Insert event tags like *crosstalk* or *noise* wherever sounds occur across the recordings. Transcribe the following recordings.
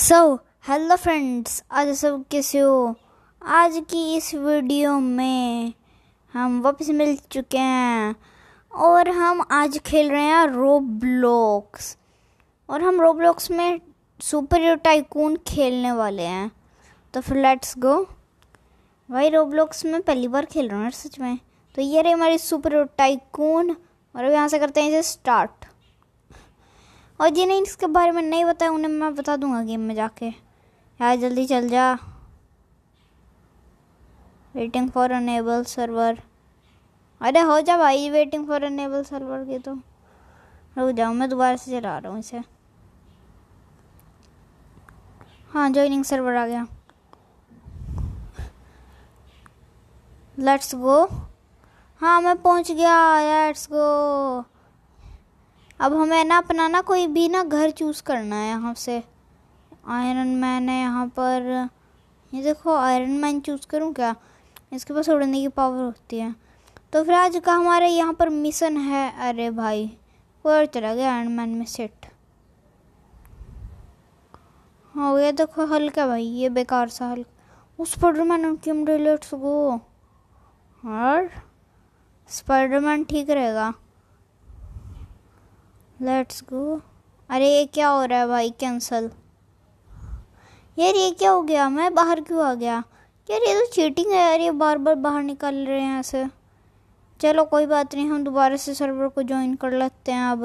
So hello friends आज सब कैसे हो आज की इस वीडियो में हम वापस मिल चुके हैं और हम आज खेल रहे हैं रोब्लॉक्स और हम रोब्लॉक्स में सुपर हीरो टाइकून खेलने वाले हैं तो फिर लेट्स गो भाई रोब्लॉक्स में पहली बार खेल रहा हूँ सच में तो ये रही हमारी सुपर हीरो टाइकून और अब यहाँ से करते हैं इसे स्टार्ट और जिन्हें इसके बारे में नहीं बताया उन्हें मैं बता दूंगा गेम में जाके यार जल्दी चल जा वेटिंग फॉर अनेबल सर्वर अरे हो जा भाई वेटिंग फॉर अनेबल सर्वर के तो रुक जाओ मैं दोबारा से चला रहा हूँ इसे हाँ जॉइनिंग सर्वर आ गया लेट्स गो हाँ मैं पहुँच गया लेट्स गो अब हमें ना अपना ना कोई भी ना घर चूज़ करना है यहाँ से आयरन मैन है यहाँ पर ये देखो आयरन मैन चूज़ करूँ क्या इसके पास उड़ने की पावर होती है तो फिर आज का हमारे यहाँ पर मिशन है अरे भाई और चला गया आयरन मैन में सेट हाँ ये देखो हल्का भाई ये बेकार सा हल्का उस मैन उनकी हम लेट्स गो और स्पाइडरमैन ठीक रहेगा लेट्स गो अरे ये क्या हो रहा है भाई कैंसल यार ये क्या हो गया मैं बाहर क्यों आ गया यार ये तो चीटिंग है यार ये बार बार बाहर निकल रहे हैं ऐसे चलो कोई बात नहीं हम दोबारा से सर्वर को ज्वाइन कर लेते हैं अब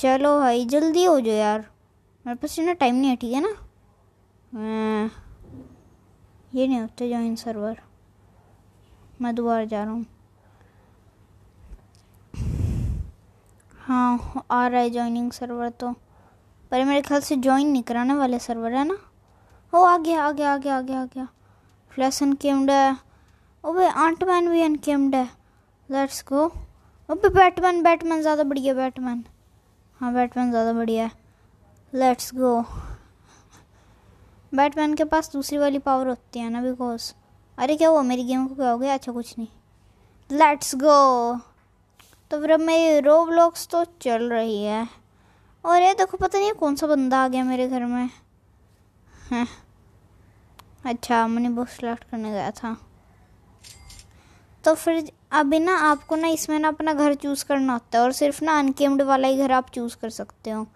चलो भाई जल्दी हो जाओ यार मेरे पास इतना टाइम नहीं है ठीक है ना हम्म। ये नहीं होते ज्वाइन सर्वर मैं दोबारा जा रहा हूँ हाँ आ रहा है ज्वाइनिंग सर्वर तो पर मेरे ख्याल से ज्वाइन नहीं कराने वाले सर्वर है ना ओ आ गया आ गया आ गया आ गया आ गया फ्लैश अनकेम्ड है ओबे आंट मैन भी अनकेम्ड है लेट्स गो ओबे बैटमैन बैटमैन ज़्यादा बढ़िया बैटमैन हाँ बैटमैन ज़्यादा बढ़िया है लेट्स गो बैटमैन के पास दूसरी वाली पावर होती है ना बिकॉज अरे क्या हुआ मेरी गेम को क्या हो गया अच्छा कुछ नहीं लेट्स गो तो फिर अब मेरी रो ब्लॉक्स तो चल रही है और ये देखो पता नहीं कौन सा बंदा आ गया मेरे घर में हैं अच्छा मैंने बुक सेलेक्ट करने गया था तो फिर अभी ना आपको ना इसमें ना अपना घर चूज़ करना होता है और सिर्फ ना अनकेम्ड वाला ही घर आप चूज़ कर सकते हो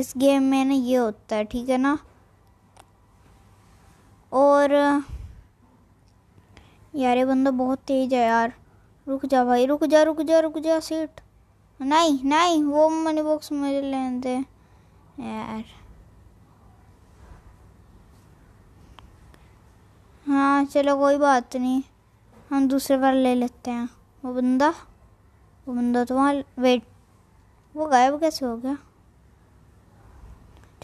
इस गेम में ना ये होता है ठीक है ना और यार ये बंदा बहुत तेज है यार रुक जा भाई रुक जा रुक जा रुक जा सीट नहीं नहीं वो मनी बॉक्स मुझे लेने दे यार हाँ चलो कोई बात नहीं हम दूसरे बार ले लेते हैं वो बंदा वो बंदा तो वहाँ वेट वो गायब कैसे हो गया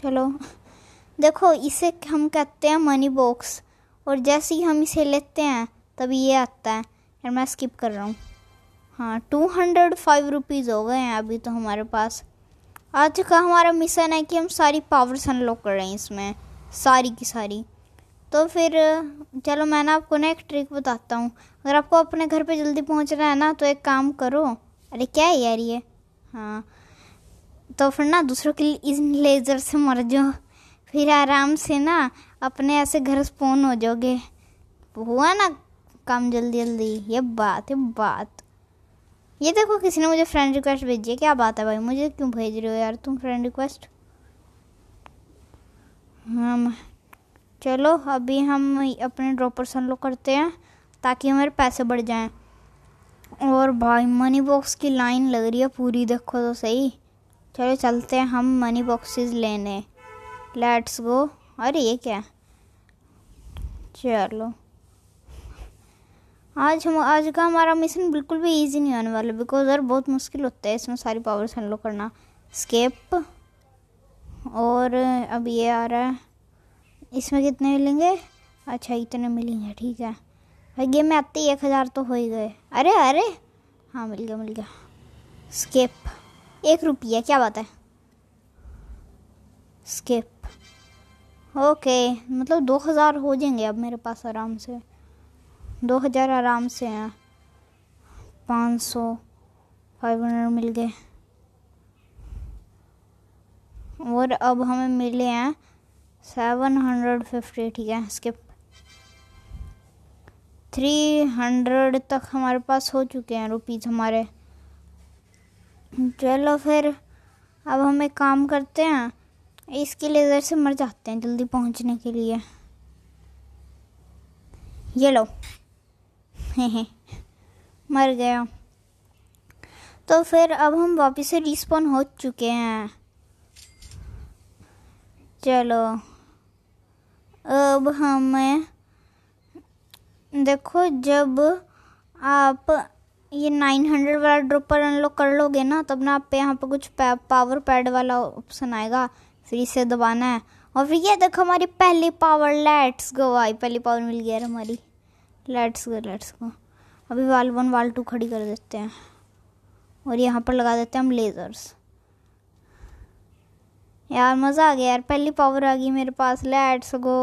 चलो देखो इसे हम कहते हैं मनी बॉक्स और जैसे ही हम इसे लेते हैं तभी ये आता है और मैं स्किप कर रहा हूँ हाँ टू हंड्रेड फाइव रुपीज़ हो गए हैं अभी तो हमारे पास आज का हमारा मिशन है कि हम सारी पावर्स अनलॉक कर रहे हैं इसमें सारी की सारी तो फिर चलो मैं ना आपको ना एक ट्रिक बताता हूँ अगर आपको अपने घर पे जल्दी पहुँचना है ना तो एक काम करो अरे क्या है यार ये हाँ तो फिर ना दूसरों के इस इन लेज़र से मर जाओ फिर आराम से ना अपने ऐसे घर स्पोन हो जाओगे हुआ ना काम जल्दी जल्दी ये बात है बात ये देखो किसी ने मुझे फ्रेंड रिक्वेस्ट भेजी है क्या बात है भाई मुझे क्यों भेज रहे हो यार तुम फ्रेंड रिक्वेस्ट हम चलो अभी हम अपने ड्रॉपर्स अनलॉक करते हैं ताकि हमारे पैसे बढ़ जाएं और भाई मनी बॉक्स की लाइन लग रही है पूरी देखो तो सही चलो चलते हैं हम मनी बॉक्सेस लेने लेट्स गो अरे ये क्या चलो आज हम आज का हमारा मिशन बिल्कुल भी इजी नहीं आने वाला बिकॉज यार बहुत मुश्किल होता है इसमें सारी पावर्स हैंडल करना स्केप और अब ये आ रहा है इसमें कितने मिलेंगे अच्छा इतने मिलेंगे ठीक है भाई गेम में आते ही एक हज़ार तो हो ही गए अरे अरे हाँ मिल गया मिल गया स्केप एक रुपया क्या बात है स्केप ओके मतलब दो हज़ार हो जाएंगे अब मेरे पास आराम से दो हज़ार आराम से हैं पाँच सौ फाइव हंड्रेड मिल गए और अब हमें मिले हैं सेवन हंड्रेड फिफ्टी ठीक है स्किप थ्री हंड्रेड तक हमारे पास हो चुके हैं रुपीज़ हमारे चलो फिर अब हम एक काम करते हैं इसके लेज़र से मर जाते हैं जल्दी पहुंचने के लिए ये लो *laughs* मर गया तो फिर अब हम वापस से रिस्पॉन हो चुके हैं चलो अब हमें देखो जब आप ये नाइन हंड्रेड वाला ड्रोपर अनलॉक कर लोगे ना तब ना आप पे यहाँ पे कुछ पावर पैड वाला ऑप्शन आएगा फिर इसे दबाना है और फिर ये देखो हमारी पहली पावर लेट्स गो आई पहली पावर मिल गया हमारी लेट्स गो लेट्स गो अभी वाल वन वाल टू खड़ी कर देते हैं और यहाँ पर लगा देते हैं हम लेज़र्स यार मज़ा आ गया यार पहली पावर आ गई मेरे पास लेट्स गो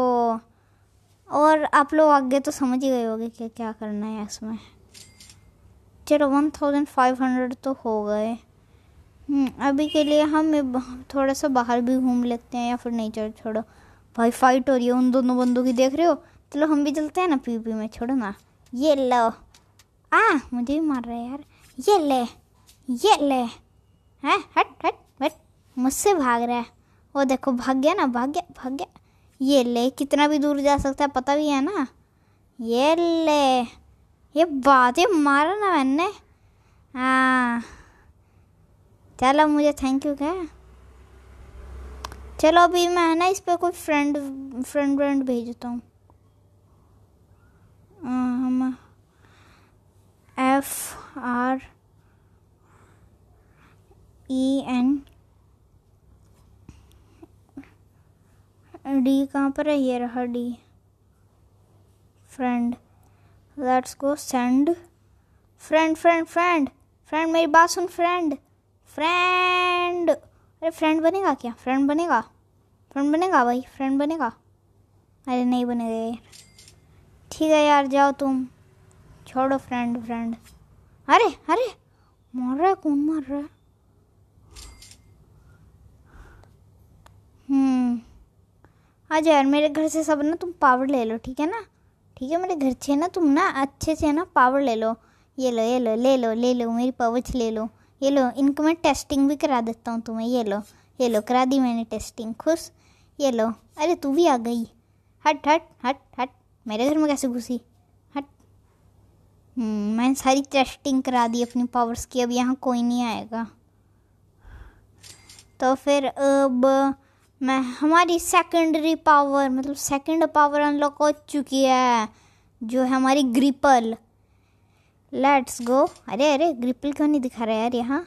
और आप लोग आगे तो समझ ही गए होगे कि क्या करना है इसमें चलो वन थाउजेंड फाइव हंड्रेड तो हो गए हम्म, अभी के लिए हम थोड़ा सा बाहर भी घूम लेते हैं या फिर नेचर छोड़ो भाई फाइट हो रही है उन दोनों बंदों की देख रहे हो चलो हम भी चलते हैं ना पी पी में छोड़ो ना ये लो आ मुझे भी मार रहा है यार ये ले ये ले है हट हट हट मुझसे भाग रहा है वो देखो भाग गया ना भाग गया भाग गया ये ले कितना भी दूर जा सकता है पता भी है ना ये ले ये बात ये मारा ना मैंने हाँ चलो मुझे थैंक यू क्या चलो अभी मैं है ना इस पर कोई फ्रेंड फ्रेंड व्रेंड भेजता हूँ आर ई एन डी कहाँ पर है ये रहा the friend let's go send friend friend friend friend मेरी बात सुन फ्रेंड फ्रेंड अरे फ्रेंड बनेगा क्या फ्रेंड बनेगा फ्रेंड बनेगा भाई फ्रेंड बनेगा अरे नहीं बनेगा यार ठीक है यार जाओ तुम छोड़ो फ्रेंड फ्रेंड अरे अरे मार रहा है कौन मार रहा है हम्म जाओ यार मेरे घर से सब ना तुम पावर ले लो ठीक है ना ठीक है मेरे घर से ना तुम ना अच्छे से ना पावर ले लो ये लो ये लो ले लो ले लो मेरी पावर ले लो ये लो इनको मैं टेस्टिंग भी करा देता हूँ तुम्हें ये लो ये लो करा दी मैंने टेस्टिंग खुश ये लो अरे तू भी आ गई हट हट हट हट मेरे घर में कैसे घुसी हम्म, मैंने सारी टेस्टिंग करा दी अपनी पावर्स की अब यहाँ कोई नहीं आएगा तो फिर अब मैं हमारी सेकेंडरी पावर मतलब सेकेंड पावर अनलॉक हो चुकी है जो है हमारी ग्रिपल लेट्स गो अरे अरे ग्रिपल क्यों नहीं दिखा रहा यार यहाँ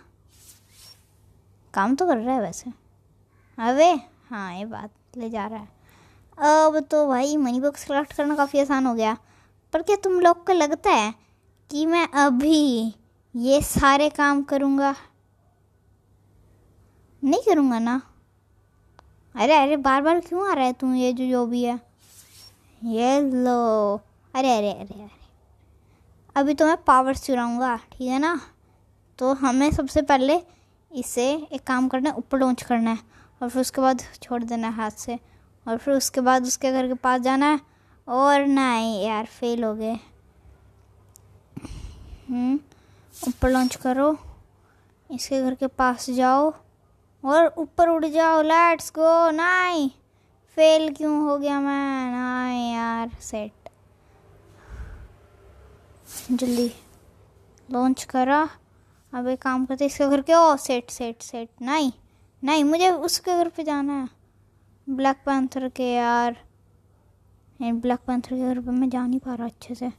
काम तो कर रहा है वैसे अबे हाँ ये बात ले जा रहा है अब तो भाई मनी बॉक्स कलेक्ट करना काफ़ी आसान हो गया पर क्या तुम लोग को लगता है कि मैं अभी ये सारे काम करूँगा नहीं करूँगा ना अरे अरे बार बार क्यों आ रहा है तू ये जो जो भी है ये लो अरे अरे अरे अरे अभी तो मैं पावर चुराऊँगा ठीक है ना तो हमें सबसे पहले इसे एक काम करना है ऊपर लॉन्च करना है और फिर उसके बाद छोड़ देना है हाथ से और फिर उसके बाद उसके घर के पास जाना है और नहीं यार फेल हो गए हम्म, ऊपर लॉन्च करो इसके घर के पास जाओ और ऊपर उड़ जाओ लेट्स गो नाई फेल क्यों हो गया मैं नाई यार सेट जल्दी लॉन्च करा अब एक काम करते इसके घर के ओ सेट सेट सेट नहीं नहीं मुझे उसके घर पे जाना है ब्लैक पैंथर के यार ब्लैक पैंथर के घर पे मैं जा नहीं पा रहा अच्छे से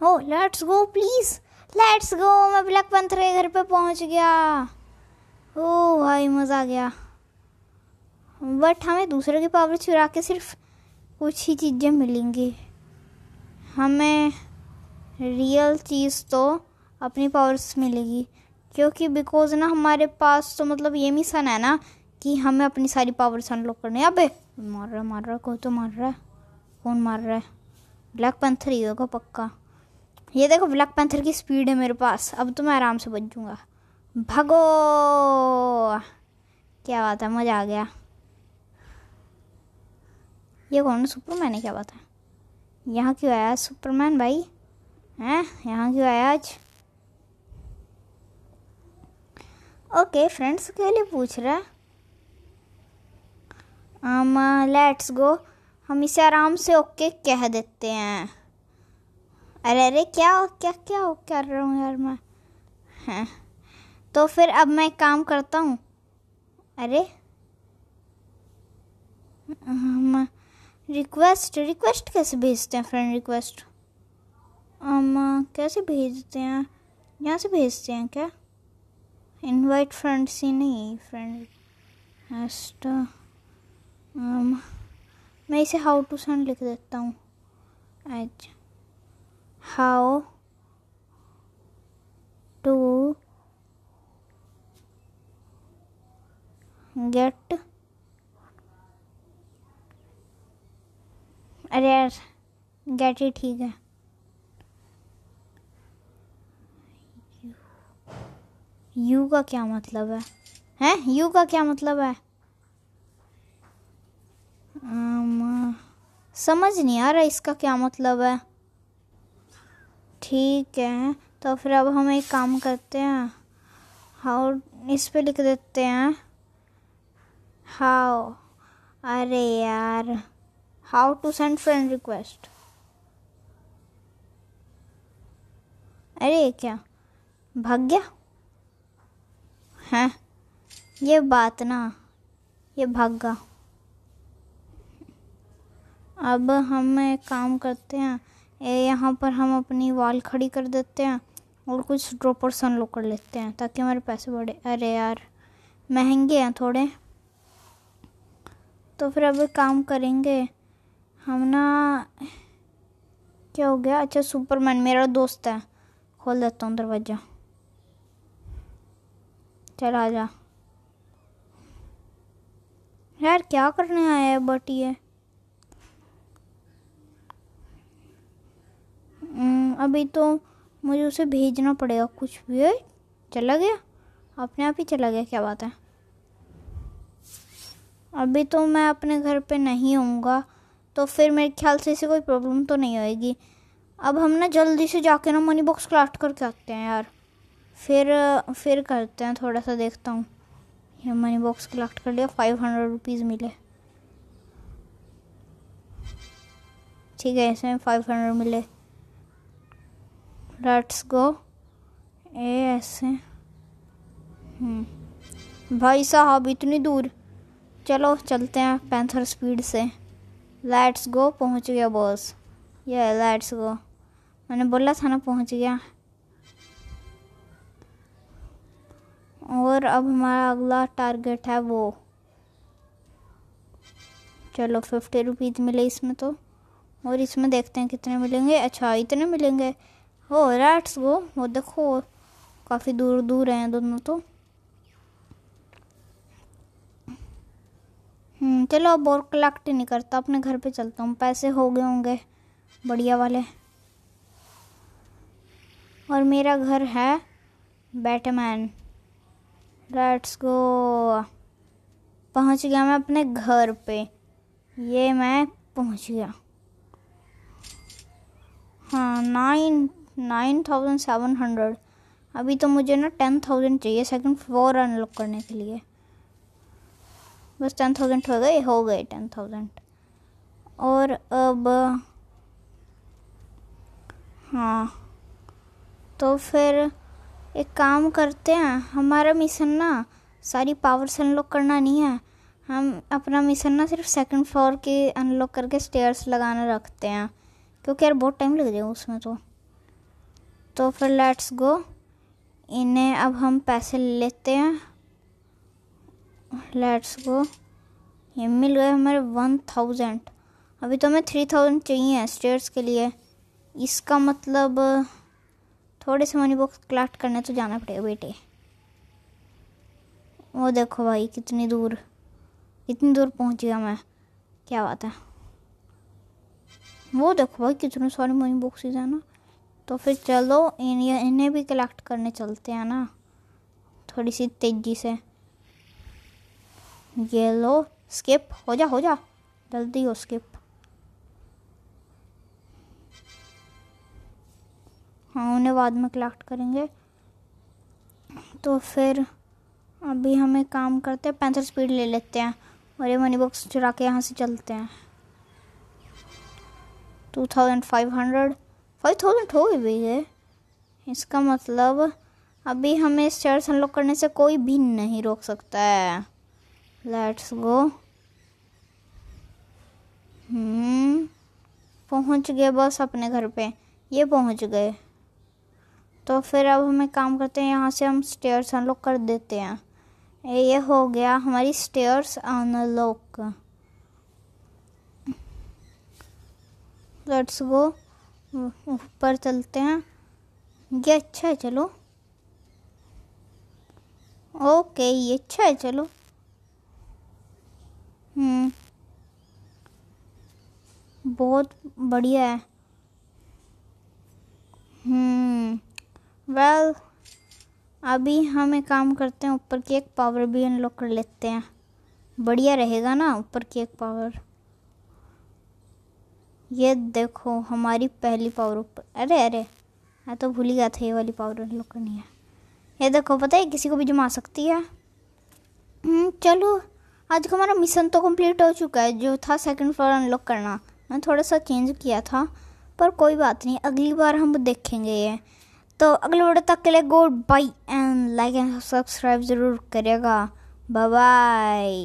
हो let's go please let's go मैं ब्लैक पंथर के घर पे पहुंच गया ओ oh, भाई मज़ा आ गया बट हमें दूसरे की पावर चुरा के सिर्फ कुछ ही चीज़ें मिलेंगी हमें रियल चीज़ तो अपनी पावर्स मिलेगी क्योंकि बिकॉज ना हमारे पास तो मतलब ये मिशन है ना कि हमें अपनी सारी पावर्स अनलॉक करनी है अबे मार रहा मार रहा को तो मार रहा है कौन मार रहा है ब्लैक पैंथर ही होगा पक्का ये देखो ब्लैक पैंथर की स्पीड है मेरे पास अब तो मैं आराम से बच जूँगा भगो क्या बात है मज़ा आ गया ये कौन है सुपरमैन है क्या बात है यहाँ क्यों आया सुपरमैन भाई हैं यहाँ क्यों आया आज ओके फ्रेंड्स के लिए पूछ रहा है लेट्स um, गो हम इसे आराम से ओके कह देते हैं अरे अरे क्या क्या क्या कर रहा हूँ यार मैं हैं तो फिर अब मैं काम करता हूँ अरे हम रिक्वेस्ट रिक्वेस्ट कैसे भेजते हैं फ्रेंड रिक्वेस्ट हम कैसे भेजते हैं यहाँ से भेजते हैं क्या इनवाइट फ्रेंड से नहीं फ्रेंड रेस्ट मैं इसे हाउ टू सेंड लिख देता हूँ एच हाउ टू गेट अरे यार गेट ही ठीक है यू का क्या मतलब है हैं यू का क्या मतलब है Um, समझ नहीं आ रहा इसका क्या मतलब है ठीक है तो फिर अब हम एक काम करते हैं हाउ इस पे लिख देते हैं हाउ अरे यार how to send friend request अरे क्या भाग गया हैं ये बात ना ये भाग गया अब हम एक काम करते हैं ये यहाँ पर हम अपनी वॉल खड़ी कर देते हैं और कुछ ड्रॉपर्स अनलॉक कर लेते हैं ताकि हमारे पैसे बढ़े अरे यार महंगे हैं थोड़े तो फिर अब एक काम करेंगे हम ना क्या हो गया अच्छा सुपरमैन मेरा दोस्त है खोल देता हूँ दरवाज़ा चल आ जा यार क्या करने आया है बट ये अभी तो मुझे उसे भेजना पड़ेगा कुछ भी है चला गया अपने आप ही चला गया क्या बात है अभी तो मैं अपने घर पे नहीं होऊंगा तो फिर मेरे ख्याल से इसे कोई प्रॉब्लम तो नहीं होएगी अब हम ना जल्दी से जाके ना मनी बॉक्स क्राफ्ट करके आते हैं यार फिर फिर करते हैं थोड़ा सा देखता हूँ ये मनी बॉक्स कलेक्ट कर लिया फाइव हंड्रेड रुपीज़ मिले ठीक है इसमें फाइव हंड्रेड मिले लेट्स गो ए ऐसे हम्म। भाई साहब इतनी दूर चलो चलते हैं पैंथर स्पीड से लेट्स गो पहुंच गया बॉस ये लेट्स गो मैंने बोला था ना पहुंच गया और अब हमारा अगला टारगेट है वो चलो फिफ्टी रुपीज़ मिले इसमें तो और इसमें देखते हैं कितने मिलेंगे अच्छा इतने मिलेंगे हो रैट्स वो वो देखो काफ़ी दूर दूर हैं दोनों तो हम्म, चलो अब और कलेक्ट नहीं करता अपने घर पे चलता हूँ पैसे हो गए होंगे बढ़िया वाले और मेरा घर है बैटमैन लेट्स गो पहुँच गया मैं अपने घर पे ये मैं पहुँच गया हाँ nine nine thousand seven hundred अभी तो मुझे ना टेन थाउजेंड चाहिए सेकंड फ्लोर अनलॉक करने के लिए बस टेन थाउजेंड हो गए हो गए टेन थाउजेंड और अब हाँ तो फिर एक काम करते हैं हमारा मिशन ना सारी पावर्स अनलॉक करना नहीं है हम अपना मिशन ना सिर्फ सेकंड फ्लोर के अनलॉक करके स्टेयर्स लगाना रखते हैं क्योंकि यार बहुत टाइम लग जाएगा उसमें तो तो फिर लेट्स गो इन्हें अब हम पैसे ले लेते हैं लेट्स गो ये मिल गए हमारे वन थाउजेंड अभी तो हमें थ्री थाउजेंड चाहिए स्टेयर्स के लिए इसका मतलब थोड़े से मनी बॉक्स कलेक्ट करने तो जाना पड़ेगा बेटे वो देखो भाई कितनी दूर कितनी दूर पहुंच गया मैं क्या बात है वो देखो भाई कितने सारे मनी बॉक्स है ना तो फिर चलो इन इन्हें भी कलेक्ट करने चलते हैं ना थोड़ी सी तेज़ी से ये लो स्किप हो जा हो जा जल्दी हो स्किप हाँ उन्हें बाद में कलेक्ट करेंगे तो फिर अभी हमें काम करते हैं पेंसिल स्पीड ले लेते हैं और ये मनी बॉक्स चुरा के यहाँ से चलते हैं two thousand five hundred five thousand तो हो गई है इसका मतलब अभी हमें स्टेयर्स अनलॉक करने से कोई भी नहीं रोक सकता है लेट्स हम्म, गो पहुंच गए बस अपने घर पे ये पहुंच गए तो फिर अब हमें काम करते हैं यहाँ से हम स्टेयर्स अनलॉक कर देते हैं ये हो गया हमारी स्टेयर्स अनलॉक लेट्स गो ऊपर चलते हैं ये अच्छा है चलो ओके ये अच्छा है चलो हम्म बहुत बढ़िया है हम्म वेल अभी हम एक काम करते हैं ऊपर की एक पावर भी अनलॉक कर लेते हैं बढ़िया रहेगा ना ऊपर की एक पावर ये देखो हमारी पहली पावर ऊपर अरे अरे मैं तो भूल गया था ये वाली पावर उन करनी है ये देखो पता है किसी को भी जमा सकती है हम्म, चलो आज का हमारा मिशन तो कंप्लीट हो चुका है जो था सेकंड फ्लोर अनलॉक करना मैं थोड़ा सा चेंज किया था पर कोई बात नहीं अगली बार हम देखेंगे ये तो अगले वीडियो तक के लिए goodbye and like and subscribe ज़रूर करेगा बाय